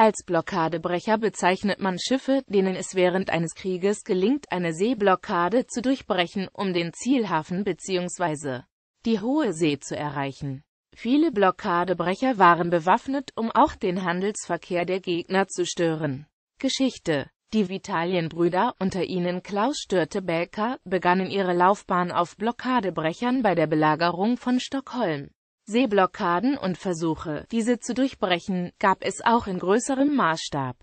Als Blockadebrecher bezeichnet man Schiffe, denen es während eines Krieges gelingt, eine Seeblockade zu durchbrechen, um den Zielhafen bzw. die hohe See zu erreichen. Viele Blockadebrecher waren bewaffnet, um auch den Handelsverkehr der Gegner zu stören. Geschichte Die Vitalienbrüder, unter ihnen Klaus Störtebeker, begannen ihre Laufbahn auf Blockadebrechern bei der Belagerung von Stockholm. Seeblockaden und Versuche, diese zu durchbrechen, gab es auch in größerem Maßstab.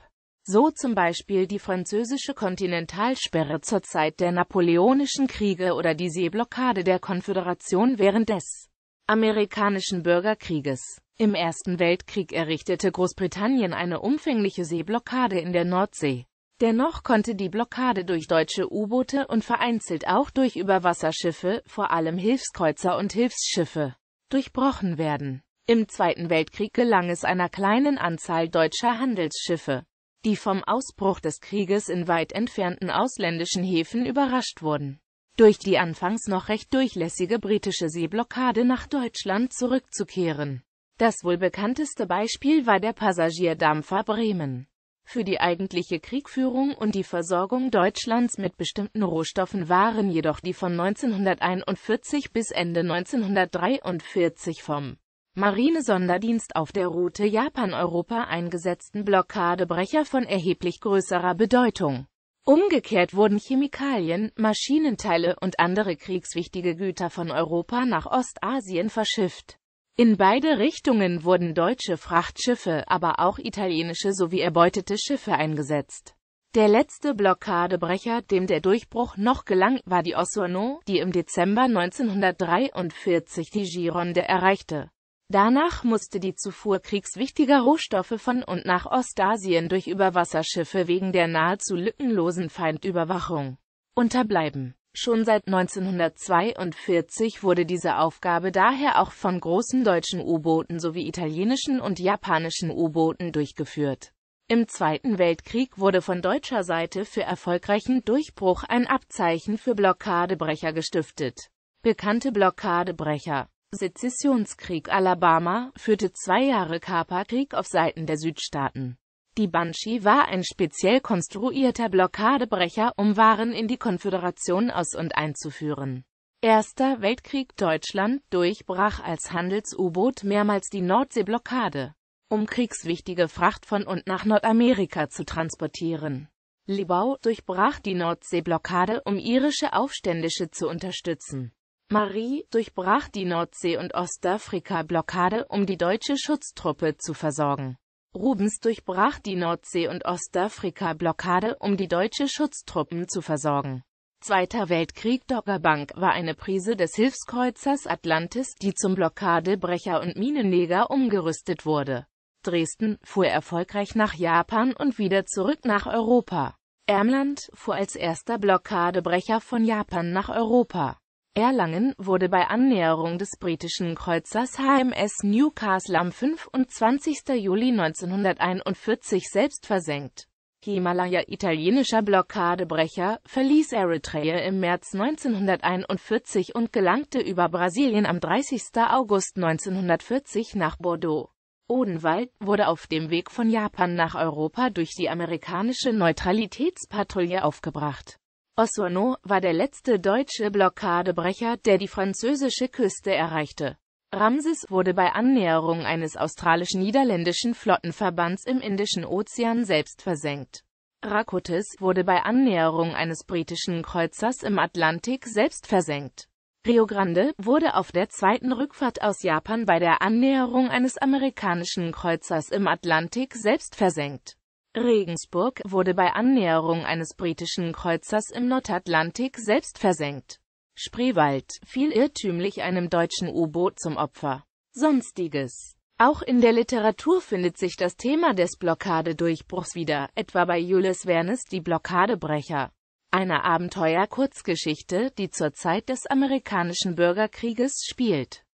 So zum Beispiel die französische Kontinentalsperre zur Zeit der Napoleonischen Kriege oder die Seeblockade der Konföderation während des amerikanischen Bürgerkrieges. Im Ersten Weltkrieg errichtete Großbritannien eine umfängliche Seeblockade in der Nordsee. Dennoch konnte die Blockade durch deutsche U-Boote und vereinzelt auch durch Überwasserschiffe, vor allem Hilfskreuzer und Hilfsschiffe, durchbrochen werden. Im Zweiten Weltkrieg gelang es einer kleinen Anzahl deutscher Handelsschiffe, die vom Ausbruch des Krieges in weit entfernten ausländischen Häfen überrascht wurden, durch die anfangs noch recht durchlässige britische Seeblockade nach Deutschland zurückzukehren. Das wohl bekannteste Beispiel war der Passagierdampfer Bremen. Für die eigentliche Kriegführung und die Versorgung Deutschlands mit bestimmten Rohstoffen waren jedoch die von 1941 bis Ende 1943 vom Marinesonderdienst auf der Route Japan-Europa eingesetzten Blockadebrecher von erheblich größerer Bedeutung. Umgekehrt wurden Chemikalien, Maschinenteile und andere kriegswichtige Güter von Europa nach Ostasien verschifft. In beide Richtungen wurden deutsche Frachtschiffe, aber auch italienische sowie erbeutete Schiffe eingesetzt. Der letzte Blockadebrecher, dem der Durchbruch noch gelang, war die Osorno, die im Dezember 1943 die Gironde erreichte. Danach musste die Zufuhr kriegswichtiger Rohstoffe von und nach Ostasien durch Überwasserschiffe wegen der nahezu lückenlosen Feindüberwachung unterbleiben. Schon seit 1942 wurde diese Aufgabe daher auch von großen deutschen U-Booten sowie italienischen und japanischen U-Booten durchgeführt. Im Zweiten Weltkrieg wurde von deutscher Seite für erfolgreichen Durchbruch ein Abzeichen für Blockadebrecher gestiftet. Bekannte Blockadebrecher Sezessionskrieg Alabama führte zwei Jahre Kaperkrieg auf Seiten der Südstaaten. Die Banshee war ein speziell konstruierter Blockadebrecher, um Waren in die Konföderation aus- und einzuführen. Erster Weltkrieg Deutschland durchbrach als Handels-U-Boot mehrmals die Nordseeblockade, um kriegswichtige Fracht von und nach Nordamerika zu transportieren. Libau durchbrach die Nordseeblockade, um irische Aufständische zu unterstützen. Marie durchbrach die Nordsee- und Ostafrika-Blockade, um die deutsche Schutztruppe zu versorgen. Rubens durchbrach die Nordsee- und Ostafrika-Blockade, um die deutsche Schutztruppen zu versorgen. Zweiter Weltkrieg Doggerbank war eine Prise des Hilfskreuzers Atlantis, die zum Blockadebrecher und Minenleger umgerüstet wurde. Dresden fuhr erfolgreich nach Japan und wieder zurück nach Europa. Ermland fuhr als erster Blockadebrecher von Japan nach Europa. Erlangen wurde bei Annäherung des britischen Kreuzers HMS Newcastle am 25. Juli 1941 selbst versenkt. Himalaya italienischer Blockadebrecher, verließ Eritrea im März 1941 und gelangte über Brasilien am 30. August 1940 nach Bordeaux. Odenwald wurde auf dem Weg von Japan nach Europa durch die amerikanische Neutralitätspatrouille aufgebracht. Osorno war der letzte deutsche Blockadebrecher, der die französische Küste erreichte. Ramses wurde bei Annäherung eines australisch-niederländischen Flottenverbands im Indischen Ozean selbst versenkt. Rakotis wurde bei Annäherung eines britischen Kreuzers im Atlantik selbst versenkt. Rio Grande wurde auf der zweiten Rückfahrt aus Japan bei der Annäherung eines amerikanischen Kreuzers im Atlantik selbst versenkt. Regensburg wurde bei Annäherung eines britischen Kreuzers im Nordatlantik selbst versenkt. Spreewald fiel irrtümlich einem deutschen U-Boot zum Opfer. Sonstiges Auch in der Literatur findet sich das Thema des Blockadedurchbruchs wieder, etwa bei Jules Vernes Die Blockadebrecher, Eine Abenteuer-Kurzgeschichte, die zur Zeit des amerikanischen Bürgerkrieges spielt.